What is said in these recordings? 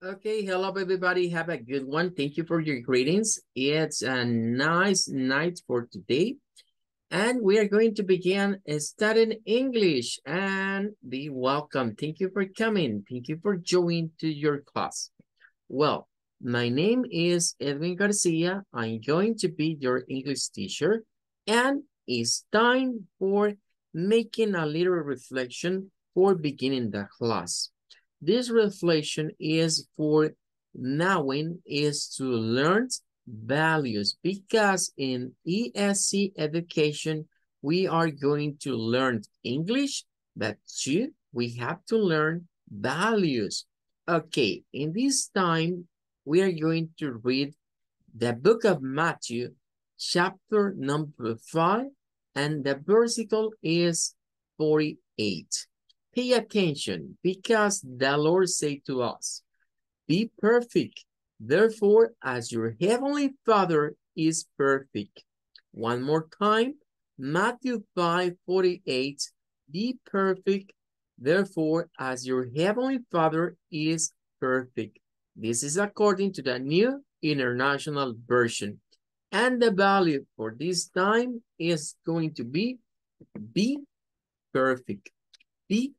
Okay, hello everybody. Have a good one. Thank you for your greetings. It's a nice night for today. And we are going to begin studying English and be welcome. Thank you for coming. Thank you for joining to your class. Well, my name is Edwin Garcia. I'm going to be your English teacher. And it's time for making a little reflection for beginning the class. This reflection is for knowing, is to learn values because in ESC education, we are going to learn English, but two, we have to learn values. Okay, in this time, we are going to read the book of Matthew, chapter number five, and the versicle is 48. Pay attention because the Lord said to us, Be perfect, therefore, as your heavenly Father is perfect. One more time, Matthew 5 48, Be perfect, therefore, as your heavenly Father is perfect. This is according to the New International Version. And the value for this time is going to be be perfect. Be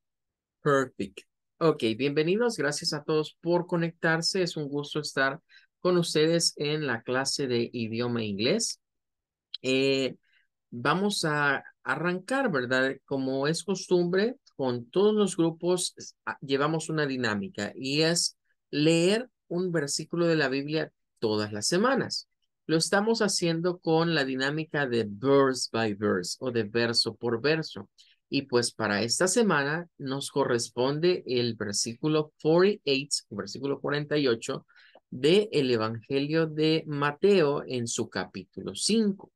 Perfect. Ok, bienvenidos. Gracias a todos por conectarse. Es un gusto estar con ustedes en la clase de idioma inglés. Eh, vamos a arrancar, ¿verdad? Como es costumbre, con todos los grupos ah, llevamos una dinámica y es leer un versículo de la Biblia todas las semanas. Lo estamos haciendo con la dinámica de verse by verse o de verso por verso. Y pues para esta semana nos corresponde el versículo 48, versículo 48 del el Evangelio de Mateo en su capítulo 5.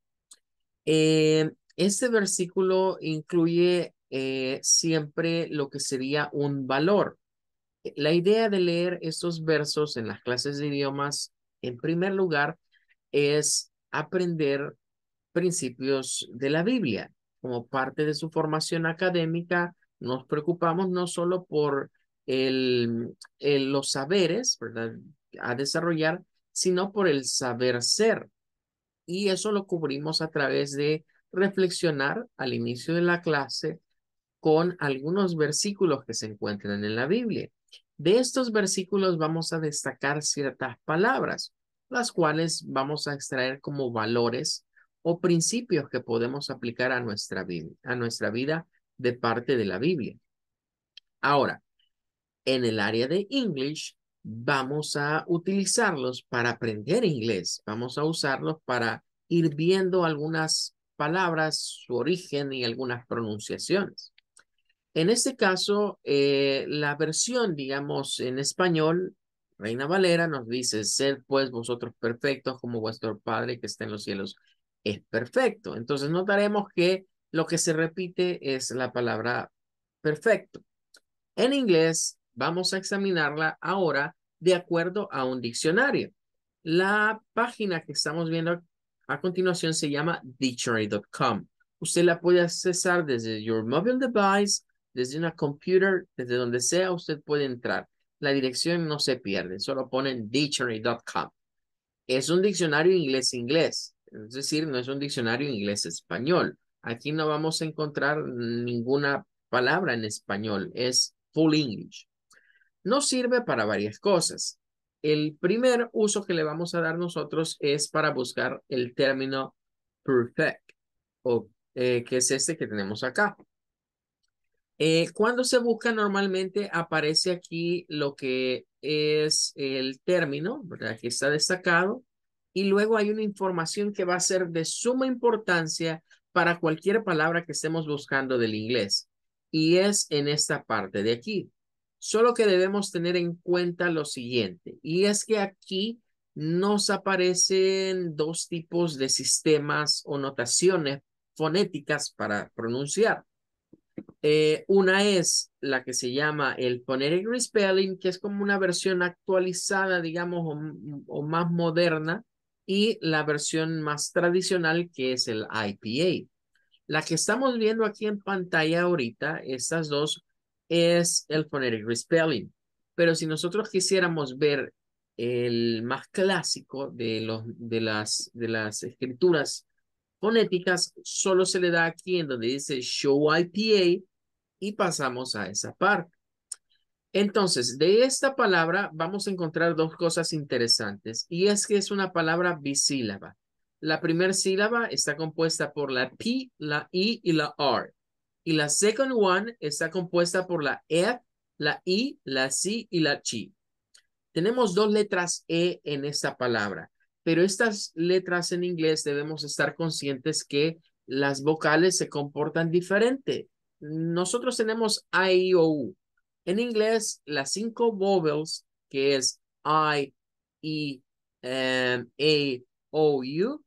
Eh, este versículo incluye eh, siempre lo que sería un valor. La idea de leer estos versos en las clases de idiomas, en primer lugar, es aprender principios de la Biblia como parte de su formación académica, nos preocupamos no solo por el, los saberes a desarrollar, sino por el saber ser. Y eso lo cubrimos a través de reflexionar al inicio de la clase con algunos versículos que se encuentran en la Biblia. De estos versículos vamos a destacar ciertas palabras, las cuales vamos a extraer como valores o principios que podemos aplicar a nuestra, a nuestra vida de parte de la Biblia. Ahora, en el área de English, vamos a utilizarlos para aprender inglés. Vamos a usarlos para ir viendo algunas palabras, su origen y algunas pronunciaciones. En este caso, eh, la versión, digamos, en español, Reina Valera nos dice, sed pues vosotros perfectos como vuestro Padre que está en los cielos es perfecto. Entonces notaremos que lo que se repite es la palabra perfecto. En inglés vamos a examinarla ahora de acuerdo a un diccionario. La página que estamos viendo a continuación se llama dictionary.com. Usted la puede accesar desde your mobile device, desde una computer, desde donde sea, usted puede entrar. La dirección no se pierde, solo ponen dictionary.com. Es un diccionario inglés-inglés. Es decir, no es un diccionario inglés-español. Aquí no vamos a encontrar ninguna palabra en español. Es full English. No sirve para varias cosas. El primer uso que le vamos a dar nosotros es para buscar el término perfect, o, eh, que es este que tenemos acá. Eh, cuando se busca normalmente aparece aquí lo que es el término, ¿verdad? Aquí está destacado y luego hay una información que va a ser de suma importancia para cualquier palabra que estemos buscando del inglés. Y es en esta parte de aquí. Solo que debemos tener en cuenta lo siguiente, y es que aquí nos aparecen dos tipos de sistemas o notaciones fonéticas para pronunciar. Eh, una es la que se llama el phonetic re-spelling, que es como una versión actualizada, digamos, o más moderna y la versión más tradicional que es el IPA. La que estamos viendo aquí en pantalla ahorita, estas dos, es el phonetic respelling. Pero si nosotros quisiéramos ver el más clásico de, los, de, las, de las escrituras fonéticas, solo se le da aquí en donde dice show IPA y pasamos a esa parte. Entonces, de esta palabra vamos a encontrar dos cosas interesantes y es que es una palabra bisílaba. La primera sílaba está compuesta por la P, la I y la R. Y la second one está compuesta por la E, la I, la C y la Chi. Tenemos dos letras E en esta palabra, pero estas letras en inglés debemos estar conscientes que las vocales se comportan diferente. Nosotros tenemos A, I, O, U en inglés, las cinco vowels, que es I, E, A, O, U,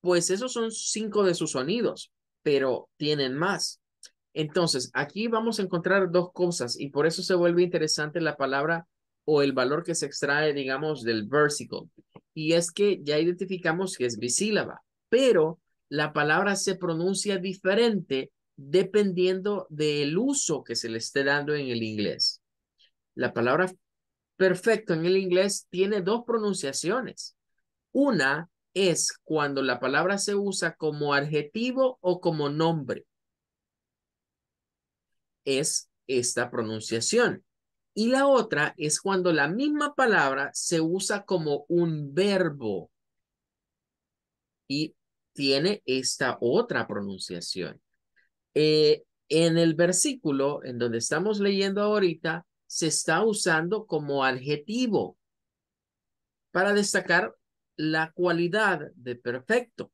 pues esos son cinco de sus sonidos, pero tienen más. Entonces, aquí vamos a encontrar dos cosas y por eso se vuelve interesante la palabra o el valor que se extrae, digamos, del versículo. Y es que ya identificamos que es bisílaba, pero la palabra se pronuncia diferente dependiendo del uso que se le esté dando en el inglés. La palabra perfecto en el inglés tiene dos pronunciaciones. Una es cuando la palabra se usa como adjetivo o como nombre. Es esta pronunciación. Y la otra es cuando la misma palabra se usa como un verbo y tiene esta otra pronunciación. Eh, en el versículo en donde estamos leyendo ahorita, se está usando como adjetivo para destacar la cualidad de perfecto.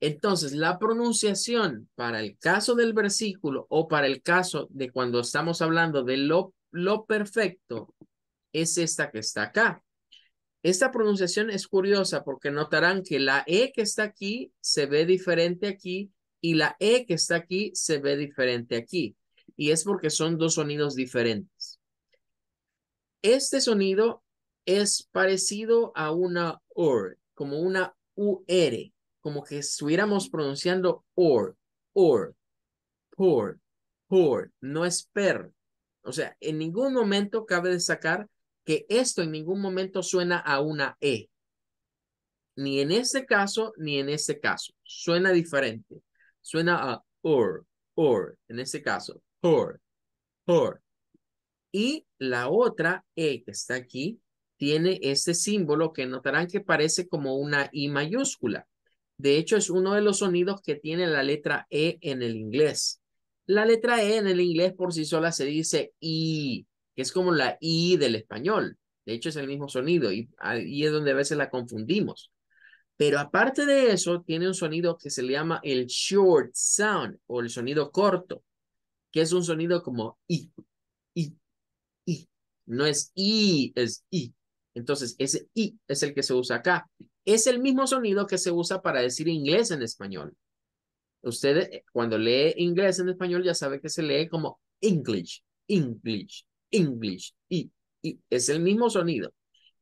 Entonces, la pronunciación para el caso del versículo o para el caso de cuando estamos hablando de lo perfecto es esta que está acá. Esta pronunciación es curiosa porque notarán que la E que está aquí se ve diferente aquí y la E que está aquí se ve diferente aquí. Y es porque son dos sonidos diferentes. Este sonido es parecido a una OR, como una UR, como que estuviéramos pronunciando OR, OR, POR, POR, no es PER. O sea, en ningún momento cabe destacar que esto en ningún momento suena a una E. Ni en este caso, ni en este caso. Suena diferente. Suena a or, or, en este caso, or, or. Y la otra E que está aquí tiene este símbolo que notarán que parece como una I mayúscula. De hecho, es uno de los sonidos que tiene la letra E en el inglés. La letra E en el inglés por sí sola se dice I, que es como la I del español. De hecho, es el mismo sonido y ahí es donde a veces la confundimos. Pero aparte de eso, tiene un sonido que se le llama el short sound o el sonido corto, que es un sonido como i, i, i. No es i, es i. Entonces, ese i es el que se usa acá. Es el mismo sonido que se usa para decir inglés en español. Usted eh, cuando lee inglés en español ya sabe que se lee como English, English, English, i, i. Es el mismo sonido.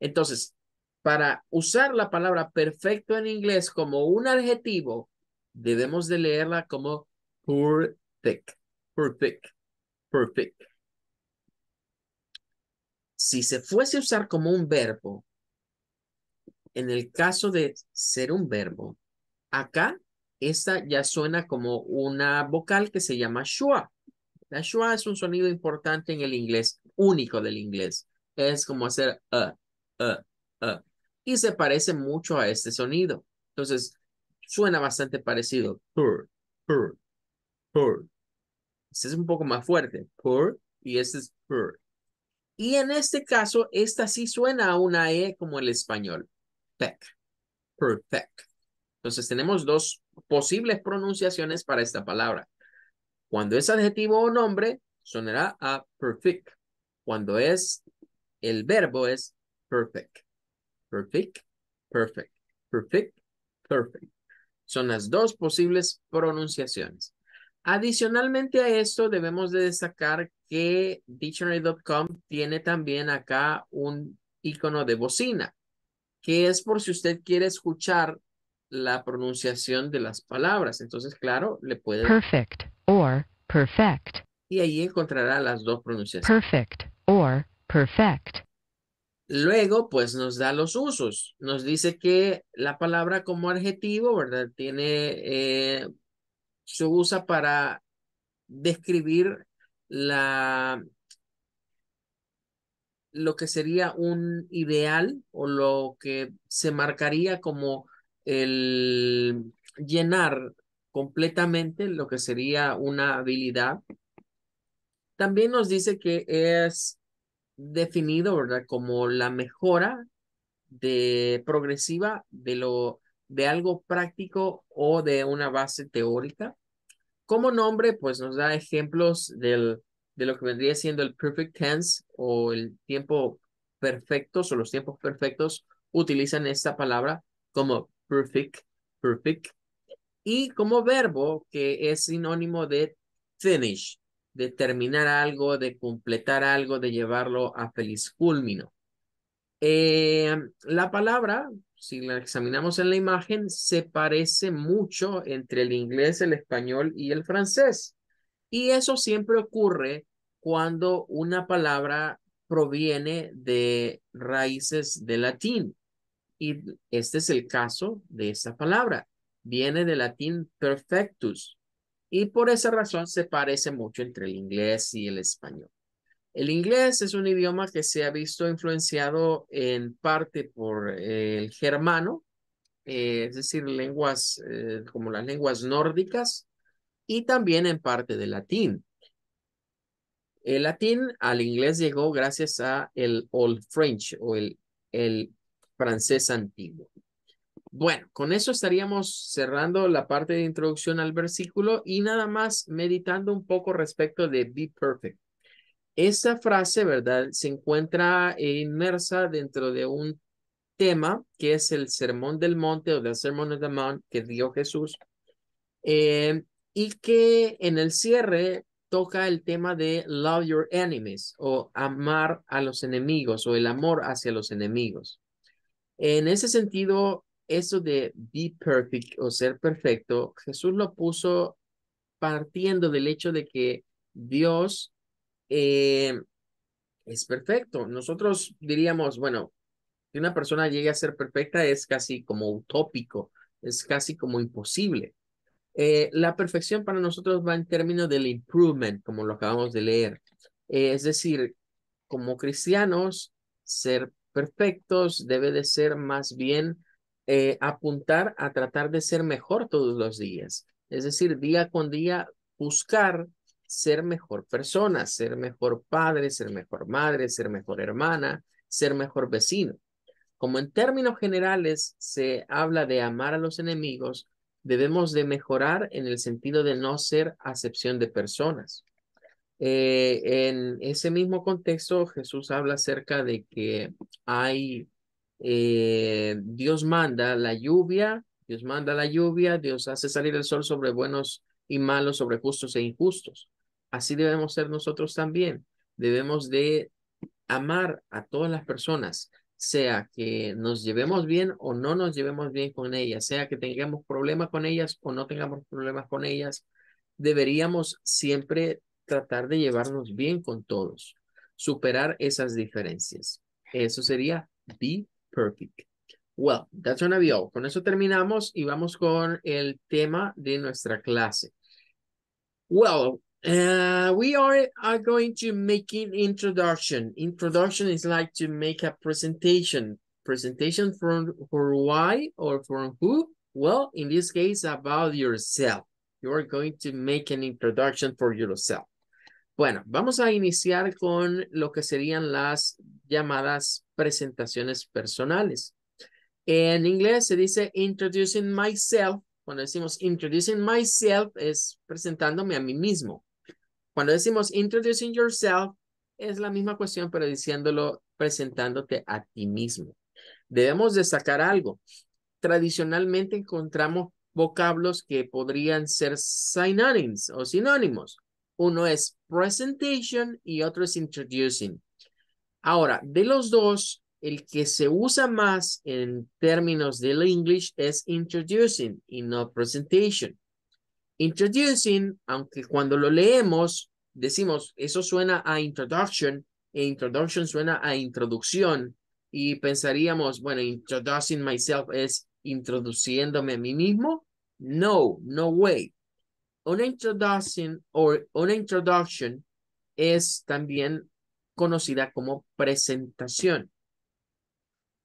Entonces, para usar la palabra perfecto en inglés como un adjetivo, debemos de leerla como perfect, perfect, perfect. Si se fuese a usar como un verbo, en el caso de ser un verbo, acá esta ya suena como una vocal que se llama shua. La schwa es un sonido importante en el inglés, único del inglés. Es como hacer a, a, a y se parece mucho a este sonido. Entonces, suena bastante parecido. Pur, pur, pur. Este es un poco más fuerte. Pur y este es Y en este caso, esta sí suena a una E como el español. Peck, perfect. Entonces tenemos dos posibles pronunciaciones para esta palabra. Cuando es adjetivo o nombre, sonará a perfect. Cuando es el verbo es perfect. Perfect, perfect, perfect, perfect. Son las dos posibles pronunciaciones. Adicionalmente a esto, debemos de destacar que dictionary.com tiene también acá un icono de bocina, que es por si usted quiere escuchar la pronunciación de las palabras. Entonces, claro, le puede... Perfect or perfect. Y ahí encontrará las dos pronunciaciones. Perfect or perfect. Luego, pues nos da los usos. Nos dice que la palabra como adjetivo, ¿verdad? Tiene, eh, se usa para describir la, lo que sería un ideal o lo que se marcaría como el llenar completamente lo que sería una habilidad. También nos dice que es definido, ¿verdad? Como la mejora de, progresiva de, lo, de algo práctico o de una base teórica. Como nombre, pues nos da ejemplos del, de lo que vendría siendo el perfect tense o el tiempo perfecto, o los tiempos perfectos utilizan esta palabra como perfect, perfect. Y como verbo que es sinónimo de finish, de terminar algo, de completar algo, de llevarlo a feliz culmino. Eh, la palabra, si la examinamos en la imagen, se parece mucho entre el inglés, el español y el francés. Y eso siempre ocurre cuando una palabra proviene de raíces de latín. Y este es el caso de esta palabra. Viene del latín perfectus, y por esa razón se parece mucho entre el inglés y el español. El inglés es un idioma que se ha visto influenciado en parte por eh, el germano, eh, es decir, lenguas eh, como las lenguas nórdicas y también en parte del latín. El latín al inglés llegó gracias a el Old French o el, el francés antiguo. Bueno, con eso estaríamos cerrando la parte de introducción al versículo y nada más meditando un poco respecto de Be Perfect. Esa frase, ¿verdad? Se encuentra inmersa dentro de un tema que es el Sermón del Monte o del Sermón del Monte que dio Jesús eh, y que en el cierre toca el tema de love your enemies o amar a los enemigos o el amor hacia los enemigos. En ese sentido, eso de be perfect o ser perfecto, Jesús lo puso partiendo del hecho de que Dios eh, es perfecto. Nosotros diríamos, bueno, que una persona llegue a ser perfecta es casi como utópico, es casi como imposible. Eh, la perfección para nosotros va en términos del improvement, como lo acabamos de leer. Eh, es decir, como cristianos, ser perfectos debe de ser más bien eh, apuntar a tratar de ser mejor todos los días. Es decir, día con día buscar ser mejor persona, ser mejor padre, ser mejor madre, ser mejor hermana, ser mejor vecino. Como en términos generales se habla de amar a los enemigos, debemos de mejorar en el sentido de no ser acepción de personas. Eh, en ese mismo contexto, Jesús habla acerca de que hay eh, Dios manda la lluvia, Dios manda la lluvia, Dios hace salir el sol sobre buenos y malos, sobre justos e injustos. Así debemos ser nosotros también. Debemos de amar a todas las personas, sea que nos llevemos bien o no nos llevemos bien con ellas, sea que tengamos problemas con ellas o no tengamos problemas con ellas, deberíamos siempre tratar de llevarnos bien con todos, superar esas diferencias. Eso sería perfect. Well, that's gonna be all. Con eso terminamos y vamos con el tema de nuestra clase. Well, uh, we are, are going to make an introduction. Introduction is like to make a presentation. Presentation from for why or from who? Well, in this case, about yourself. You are going to make an introduction for yourself. Bueno, vamos a iniciar con lo que serían las llamadas presentaciones personales. En inglés se dice introducing myself. Cuando decimos introducing myself es presentándome a mí mismo. Cuando decimos introducing yourself es la misma cuestión, pero diciéndolo presentándote a ti mismo. Debemos destacar algo. Tradicionalmente encontramos vocablos que podrían ser synonyms o sinónimos. Uno es presentation y otro es introducing. Ahora, de los dos, el que se usa más en términos del English es introducing y no presentation. Introducing, aunque cuando lo leemos, decimos, eso suena a introduction, e introduction suena a introducción, y pensaríamos, bueno, introducing myself es introduciéndome a mí mismo. No, no way. Una introducción, o una introduction es también conocida como presentación.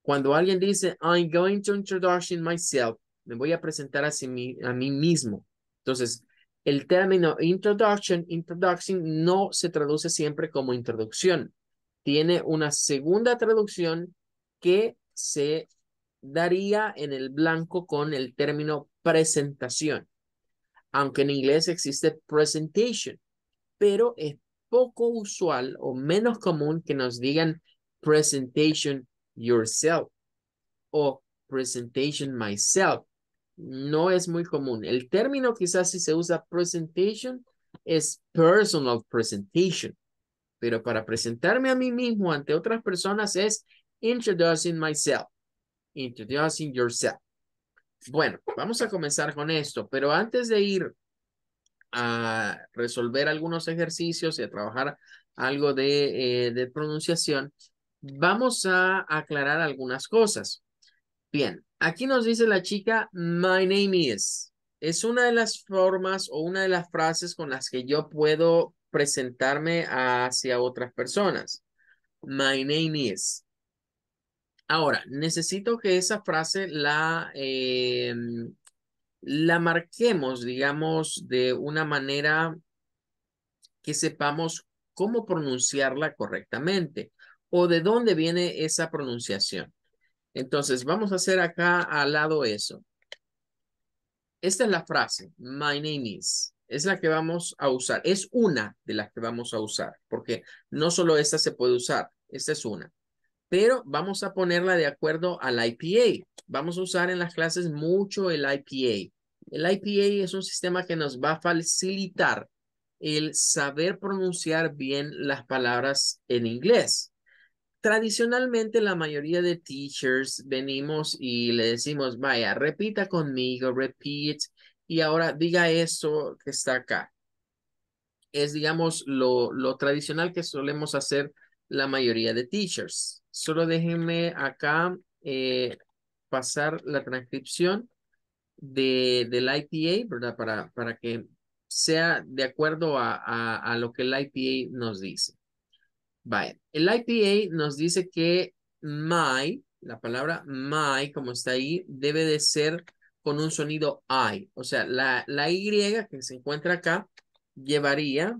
Cuando alguien dice, I'm going to introduce myself, me voy a presentar a, a mí mismo. Entonces, el término introduction, introduction no se traduce siempre como introducción. Tiene una segunda traducción que se daría en el blanco con el término presentación aunque en inglés existe presentation, pero es poco usual o menos común que nos digan presentation yourself o presentation myself. No es muy común. El término quizás si se usa presentation es personal presentation, pero para presentarme a mí mismo ante otras personas es introducing myself, introducing yourself. Bueno, vamos a comenzar con esto, pero antes de ir a resolver algunos ejercicios y a trabajar algo eh, de, pronunciación, vamos a aclarar algunas cosas. Bien, aquí nos dice la chica, my name is. Es una de las formas o una de las frases con las que yo puedo presentarme hacia otras personas. My name is. Ahora, necesito que esa frase la, eh, la marquemos, digamos, de una manera que sepamos cómo pronunciarla correctamente o de dónde viene esa pronunciación. Entonces, vamos a hacer acá al lado eso. Esta es la frase, my name is. Es la que vamos a usar. Es una de las que vamos a usar, porque no solo esta se puede usar, esta es una pero vamos a ponerla de acuerdo al IPA. Vamos a usar en las clases mucho el IPA. El IPA es un sistema que nos va a facilitar el saber pronunciar bien las palabras en inglés. Tradicionalmente la mayoría de teachers venimos y le decimos, vaya, repita conmigo, repeat, y ahora diga eso que está acá. Es, digamos, lo, lo tradicional que solemos hacer la mayoría de teachers. Solo déjenme acá eh, pasar la transcripción de, del IPA, ¿verdad? Para, para que sea de acuerdo a, lo que el IPA nos dice. Vaya, el IPA nos dice que my, la palabra my, como está ahí, debe de ser con un sonido I. O sea, la, la Y que se encuentra acá llevaría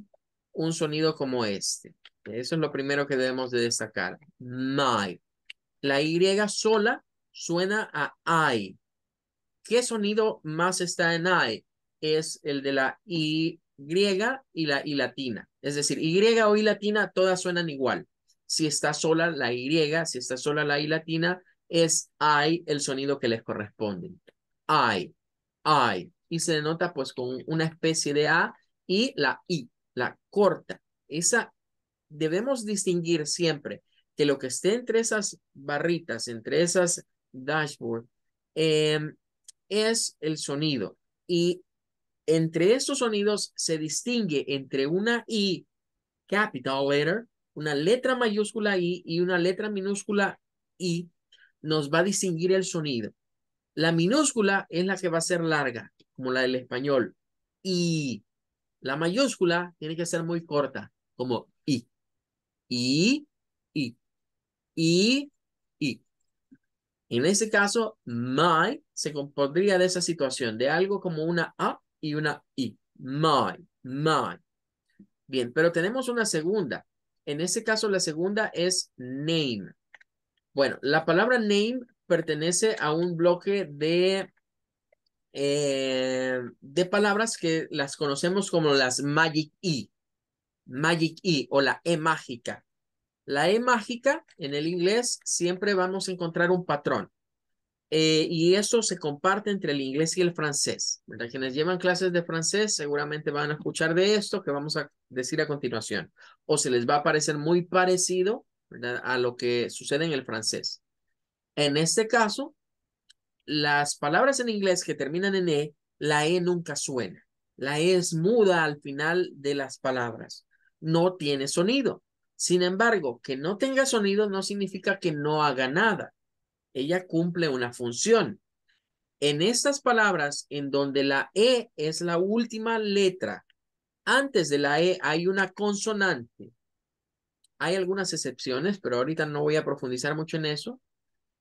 un sonido como este. Eso es lo primero que debemos de destacar. My. La Y sola suena a I. ¿Qué sonido más está en I? Es el de la Y y la I latina. Es decir, Y o I latina, todas suenan igual. Si está sola la Y, si está sola la I latina, es I el sonido que les corresponde. I, I. Y se denota pues con una especie de A y la I, la corta. Esa debemos distinguir siempre que lo que esté entre esas barritas, entre esas dashboards, em, es el sonido. Y entre estos sonidos se distingue entre una I capital letter, una letra mayúscula I y una letra minúscula I, nos va a distinguir el sonido. La minúscula es la que va a ser larga, como la del español. Y la mayúscula tiene que ser muy corta, como y, y, y, y. En ese caso, my se compondría de esa situación, de algo como una A y una I. My, my. Bien, pero tenemos una segunda. En ese caso, la segunda es name. Bueno, la palabra name pertenece a un bloque de, eh, de palabras que las conocemos como las magic I. Magic E o la E mágica. La E mágica en el inglés siempre vamos a encontrar un patrón. Eh, y eso se comparte entre el inglés y el francés. Quienes llevan clases de francés seguramente van a escuchar de esto que vamos a decir a continuación. O se les va a parecer muy parecido a lo que sucede en el francés. En este caso, las palabras en inglés que terminan en E, la E nunca suena. La E es muda al final de las palabras no tiene sonido. Sin embargo, que no tenga sonido no significa que no haga nada. Ella cumple una función. En estas palabras, en donde la E es la última letra, antes de la E hay una consonante. Hay algunas excepciones, pero ahorita no voy a profundizar mucho en eso.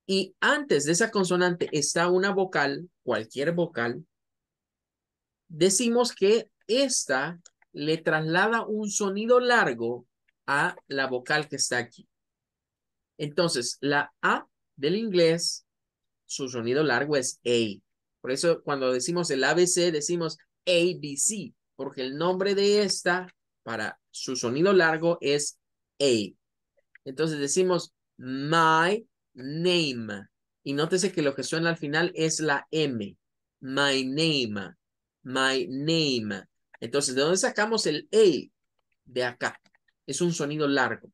Y antes de esa consonante está una vocal, cualquier vocal. Decimos que esta le traslada un sonido largo a la vocal que está aquí. Entonces, la A del inglés, su sonido largo es A. Por eso cuando decimos el ABC, decimos ABC, porque el nombre de esta para su sonido largo es A. Entonces decimos my name. Y nótese que lo que suena al final es la M. My name. My name. Entonces, ¿de dónde sacamos el e De acá. Es un sonido largo.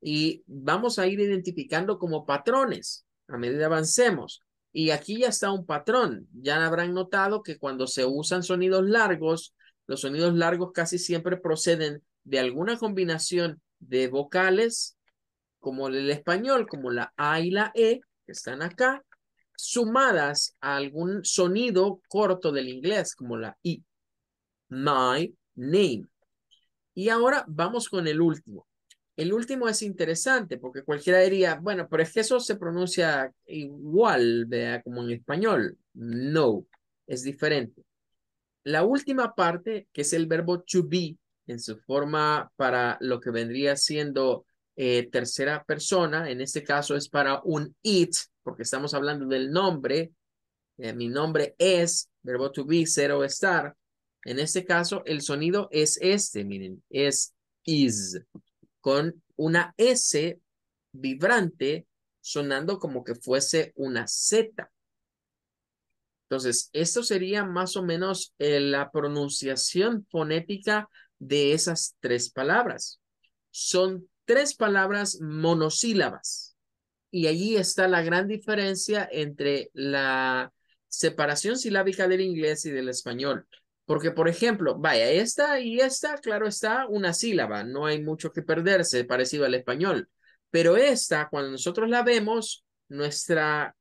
Y vamos a ir identificando como patrones a medida que avancemos. Y aquí ya está un patrón. Ya habrán notado que cuando se usan sonidos largos, los sonidos largos casi siempre proceden de alguna combinación de vocales, como el español, como la A y la E, que están acá, sumadas a algún sonido corto del inglés, como la I my name. Y ahora vamos con el último. El último es interesante porque cualquiera diría, bueno, pero es que eso se pronuncia igual, vea, como en español. No, es diferente. La última parte, que es el verbo to be, en su forma para lo que vendría siendo eh, tercera persona, en este caso es para un it, porque estamos hablando del nombre, eh, mi nombre es, verbo to be, cero estar, en este caso, el sonido es este, miren, es is, con una S vibrante sonando como que fuese una Z. Entonces, esto sería más o menos eh, la pronunciación fonética de esas tres palabras. Son tres palabras monosílabas. Y allí está la gran diferencia entre la separación silábica del inglés y del español. Porque, por ejemplo, vaya, esta y esta, claro está, una sílaba, no hay mucho que perderse, parecido al español. Pero esta, cuando nosotros la vemos, nuestra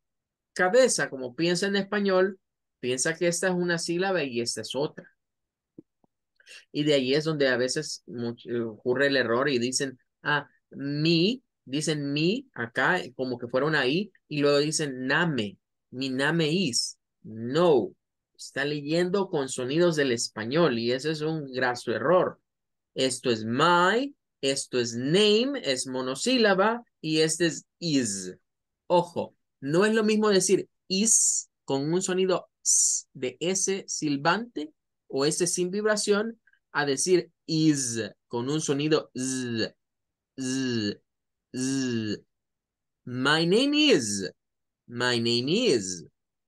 cabeza, como piensa en español, piensa que esta es una sílaba y esta es otra. Y de ahí es donde a veces eh, ocurre el error y dicen, ah, mi, dicen mi acá como que fueron ahí, y luego dicen name, mi name is, no, está leyendo con sonidos del español y ese es un graso error. Esto es my, esto es name, es monosílaba y este es is. Ojo, no es lo mismo decir is con un sonido s de S silbante o S sin vibración a decir is con un sonido z, z, z. My name is, my name is.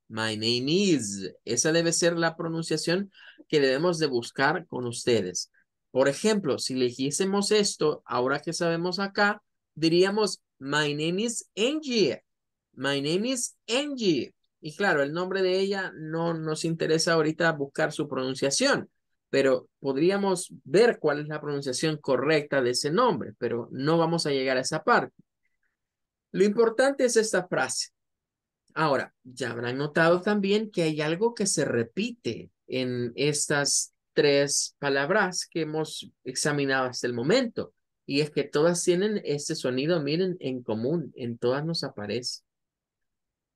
My name is. Esa debe ser la pronunciación que debemos de buscar con ustedes. Por ejemplo, si eligiésemos esto, ahora que sabemos acá, diríamos, my name is Angie. My name is Angie. Y claro, el nombre de ella no nos interesa ahorita buscar su pronunciación, pero podríamos ver cuál es la pronunciación correcta de ese nombre, pero no vamos a llegar a esa parte. Lo importante es esta frase. Ahora, ya habrán notado también que hay algo que se repite en estas tres palabras que hemos examinado hasta el momento. Y es que todas tienen este sonido, miren, en común, en todas nos aparece.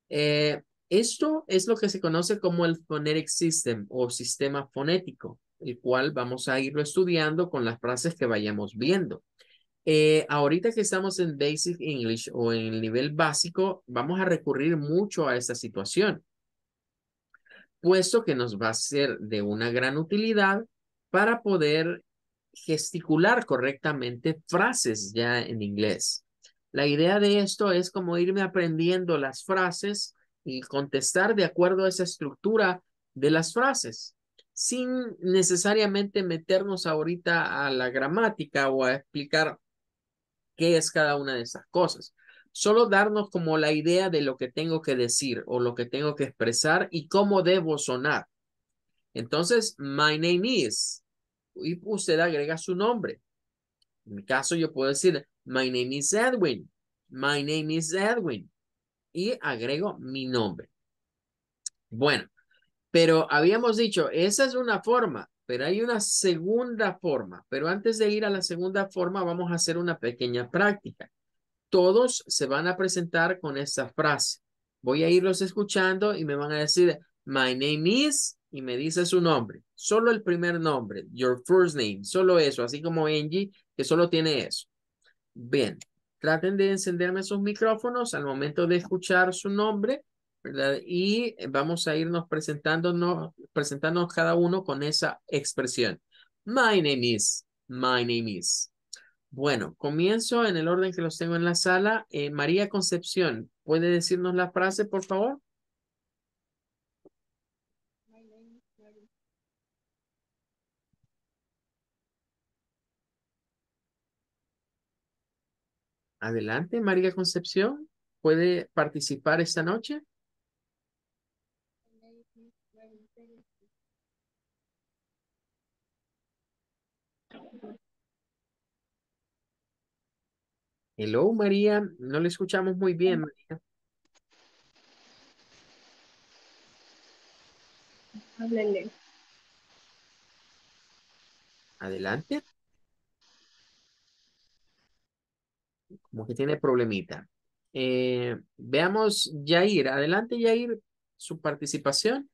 Eh, esto es lo que se conoce como el phonetic system o sistema fonético, el cual vamos a irlo estudiando con las frases que vayamos viendo. Eh, ahorita que estamos en Basic English o en el nivel básico, vamos a recurrir mucho a esta situación, puesto que nos va a ser de una gran utilidad para poder gesticular correctamente frases ya en inglés. La idea de esto es como irme aprendiendo las frases y contestar de acuerdo a esa estructura de las frases, sin necesariamente meternos ahorita a la gramática o a explicar qué es cada una de esas cosas. Solo darnos como la idea de lo que tengo que decir o lo que tengo que expresar y cómo debo sonar. Entonces, my name is. Y usted agrega su nombre. En mi caso, yo puedo decir, my name is Edwin. My name is Edwin. Y agrego mi nombre. Bueno, pero habíamos dicho, esa es una forma. Pero hay una segunda forma, pero antes de ir a la segunda forma vamos a hacer una pequeña práctica. Todos se van a presentar con esta frase. Voy a irlos escuchando y me van a decir, my name is, y me dice su nombre. Solo el primer nombre, your first name, solo eso, así como Angie, que solo tiene eso. Bien, traten de encenderme sus micrófonos al momento de escuchar su nombre y eh, vamos a irnos presentándonos, presentándonos cada uno con esa expresión. My name is, my name is. Bueno, comienzo en el orden que los tengo en la sala. Eh, María Concepción, ¿puede decirnos la frase, por favor? Adelante, María Concepción. ¿Puede participar esta noche? Hello, María. No le escuchamos muy bien, María. Adelante. Como que tiene problemita. Eh, veamos Yair. Adelante, Yair, su participación.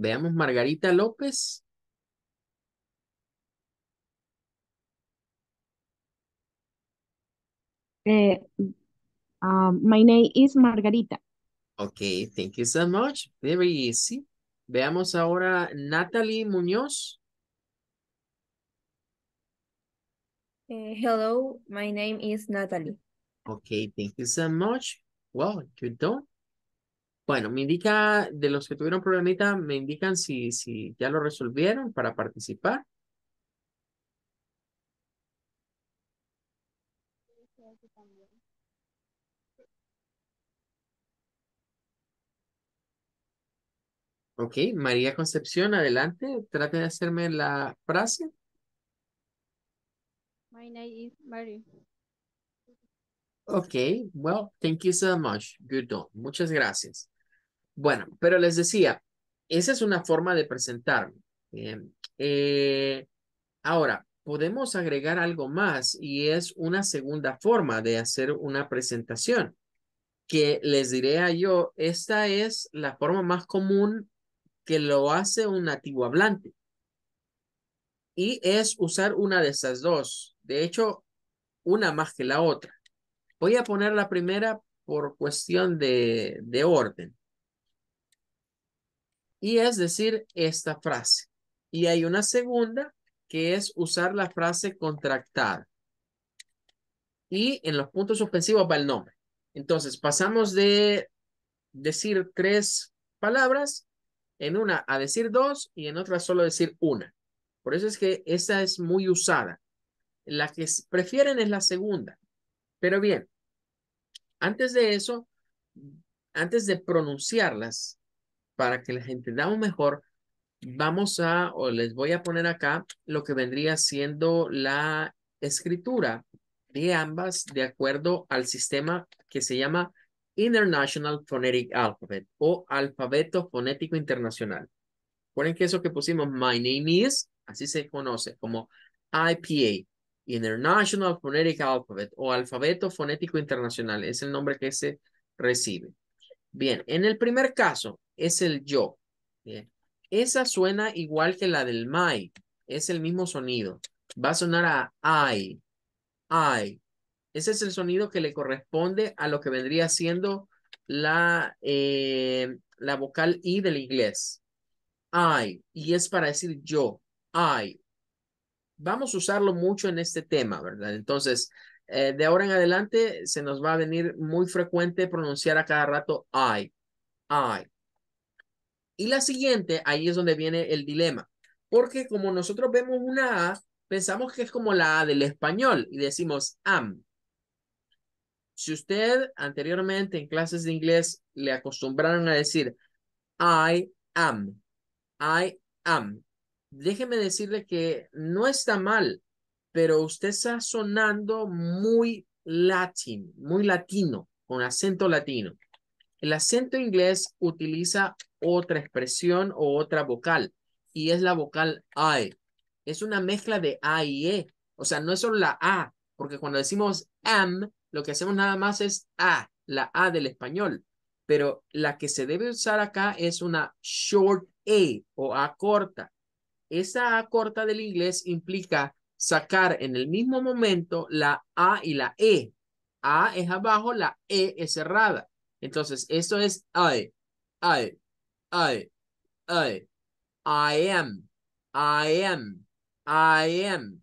Veamos Margarita López. Eh, ah, my name is Margarita. Okay, thank you so much. Very easy. Veamos ahora Natalie Muñoz. Eh, hello, my name is Natalie. Okay, thank you so much. Well, you don't bueno, me indica, de los que tuvieron problemita, me indican si, si ya lo resolvieron para participar. Ok, María Concepción, adelante, trate de hacerme la frase. My name is Mary. Ok, well, thank you so much. Good job. Muchas gracias. Bueno, pero les decía, esa es una forma de presentar. Eh, ahora, podemos agregar algo más y es una segunda forma de hacer una presentación que les diré a yo, esta es la forma más común que lo hace un nativo hablante. Y es usar una de esas dos. De hecho, una más que la otra. Voy a poner la primera por cuestión de, de orden y es decir esta frase. Y hay una segunda que es usar la frase contractada. Y en los puntos suspensivos va el nombre. Entonces, pasamos de decir tres palabras en una a decir dos y en otra solo decir una. Por eso es que esa es muy usada. La que prefieren es la segunda. Pero bien, antes de eso, antes de pronunciarlas, para que les entendamos mejor, vamos a, o les voy a poner acá lo que vendría siendo la escritura de ambas de acuerdo al sistema que se llama International Phonetic Alphabet o alfabeto fonético internacional. Recuerden que eso que pusimos, my name is, así se conoce como IPA, International Phonetic Alphabet o alfabeto fonético internacional, es el nombre que se recibe. Bien, en el primer caso, es el yo. Bien. Esa suena igual que la del my. Es el mismo sonido. Va a sonar a I. I. Ese es el sonido que le corresponde a lo que vendría siendo la, eh, la vocal I del inglés. I. Y es para decir yo. I. Vamos a usarlo mucho en este tema, ¿verdad? Entonces, eh, de ahora en adelante se nos va a venir muy frecuente pronunciar a cada rato I. I. Y la siguiente, ahí es donde viene el dilema, porque como nosotros vemos una A, pensamos que es como la A del español y decimos am. Si usted anteriormente en clases de inglés le acostumbraron a decir I am, I am, déjeme decirle que no está mal, pero usted está sonando muy latín, muy latino, con acento latino. El acento inglés utiliza otra expresión o otra vocal y es la vocal I. Es una mezcla de A y E. O sea, no es solo la A, porque cuando decimos am, lo que hacemos nada más es A, la A del español. Pero la que se debe usar acá es una short A o A corta. Esa A corta del inglés implica sacar en el mismo momento la A y la E. A es abajo, la E es cerrada. Entonces, esto es I, I, I, I, I am, I am, I am.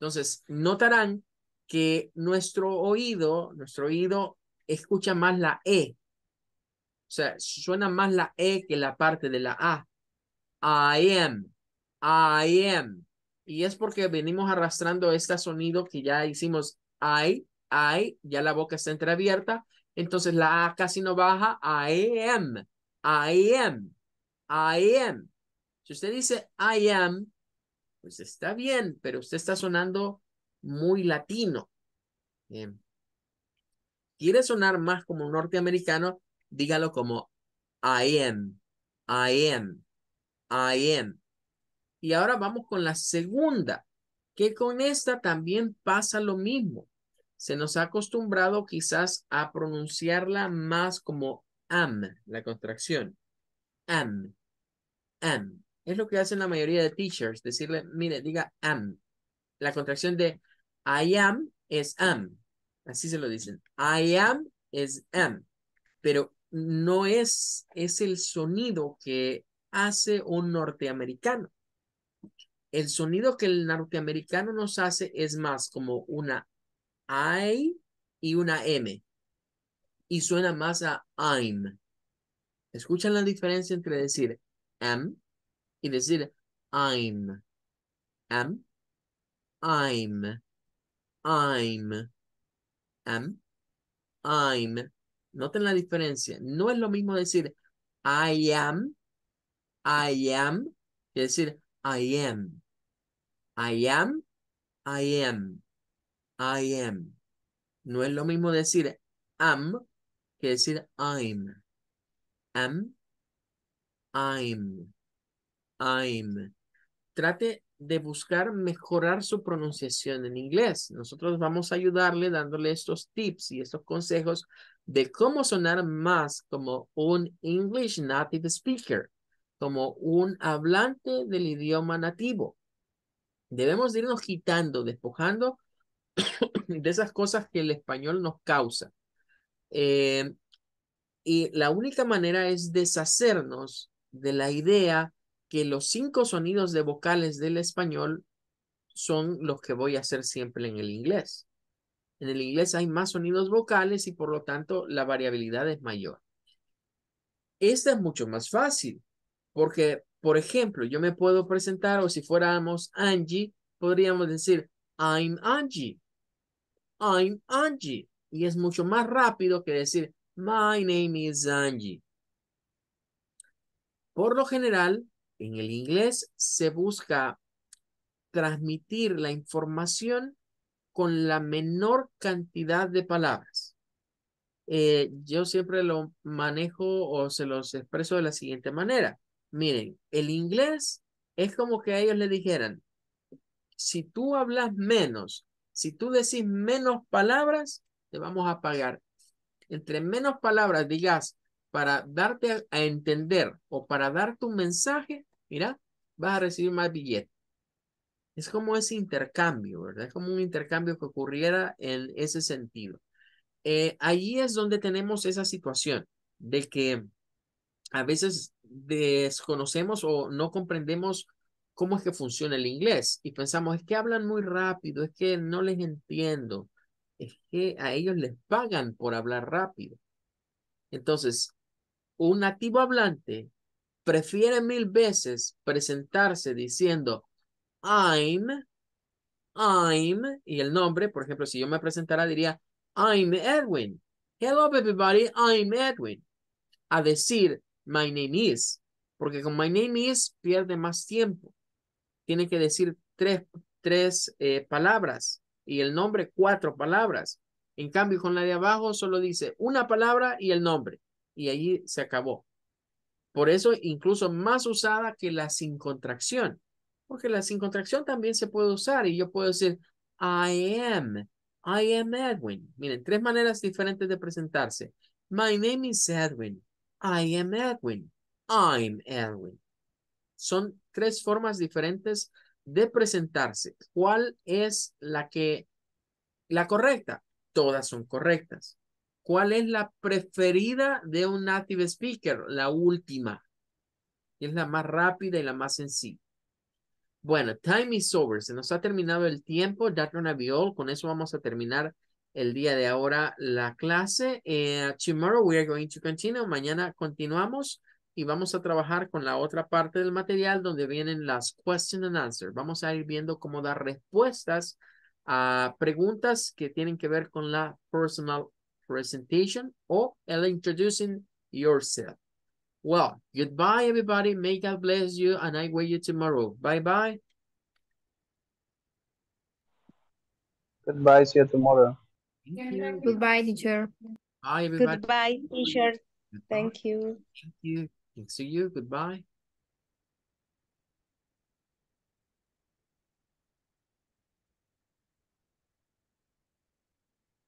Entonces, notarán que nuestro oído, nuestro oído escucha más la E. O sea, suena más la E que la parte de la A. I am, I am. Y es porque venimos arrastrando este sonido que ya hicimos I, I, ya la boca está entreabierta, entonces la A casi no baja. I am. I am. I am. Si usted dice I am, e pues está bien, pero usted está sonando muy latino. Em, Quiere sonar más como un norteamericano, dígalo como I am, I am, I am. Y ahora vamos con la segunda, que con esta también pasa lo mismo se nos ha acostumbrado quizás a pronunciarla más como am, la contracción. Am, am. Es lo que hacen la mayoría de teachers, decirle, mire, diga am. La contracción de I am es am. Así se lo dicen. I am es am. Pero no es, es el sonido que hace un norteamericano. El sonido que el norteamericano nos hace es más como una I y una M. Y suena más a I'm. Escuchan la diferencia entre decir am y decir I'm. Am, I'm, I'm, am, I'm. Noten la diferencia. No es lo mismo decir I am, I am, que decir I am. I am, I am. I am. No es lo mismo decir am que decir I'm. Am, I'm, I'm. Trate de buscar mejorar su pronunciación en inglés. Nosotros vamos a ayudarle dándole estos tips y estos consejos de cómo sonar más como un English native speaker, como un hablante del idioma nativo. Debemos irnos quitando, despojando de esas cosas que el español nos causa. Eh, y la única manera es deshacernos de la idea que los cinco sonidos de vocales del español son los que voy a hacer siempre en el inglés. En el inglés hay más sonidos vocales y por lo tanto la variabilidad es mayor. Esta es mucho más fácil porque, por ejemplo, yo me puedo presentar o si fuéramos Angie, podríamos decir, I'm Angie. I'm Angie. Y es mucho más rápido que decir My name is Angie. Por lo general, en el inglés se busca transmitir la información con la menor cantidad de palabras. Eh, yo siempre lo manejo o se los expreso de la siguiente manera. Miren, el inglés es como que a ellos le dijeran, si tú hablas menos si tú decís menos palabras, te vamos a pagar. Entre menos palabras digas para darte a entender o para dar tu mensaje, mira, vas a recibir más billetes. Es como ese intercambio, ¿verdad? Es como un intercambio que ocurriera en ese sentido. Eh, ahí es donde tenemos esa situación de que a veces desconocemos o no comprendemos cómo es que funciona el inglés. Y pensamos, es que hablan muy rápido, es que no les entiendo, es que a ellos les pagan por hablar rápido. Entonces, un nativo hablante prefiere mil veces presentarse diciendo, I'm, I'm, y el nombre, por ejemplo, si yo me presentara diría, I'm Edwin. Hello everybody, I'm Edwin. A decir, my name is, porque con my name is pierde más tiempo tiene que decir tres, tres eh, palabras y el nombre cuatro palabras. En cambio, con la de abajo solo dice una palabra y el nombre. Y allí se acabó. Por eso, incluso más usada que la sin contracción. Porque la sin contracción también se puede usar y yo puedo decir I am. I am Edwin. Miren, tres maneras diferentes de presentarse. My name is Edwin. I am Edwin. I'm Edwin. Son tres formas diferentes de presentarse. ¿Cuál es la que la correcta? Todas son correctas. ¿Cuál es la preferida de un native speaker? La última. Es la más rápida y la más sencilla. Bueno, time is over. Se nos ha terminado el tiempo. That's gonna be Con eso vamos a terminar el día de ahora la clase. Eh, tomorrow we are going to continue. Mañana continuamos y vamos a trabajar con la otra parte del material donde vienen las question and answer. Vamos a ir viendo cómo dar respuestas a preguntas que tienen que ver con la personal presentation o el introducing yourself. Well, goodbye everybody. May God bless you and I wait you tomorrow. Bye bye. Goodbye, see you tomorrow. Goodbye, teacher. Bye, everybody. Goodbye, teacher. Thank you. Thank you. Thanks to you. Goodbye.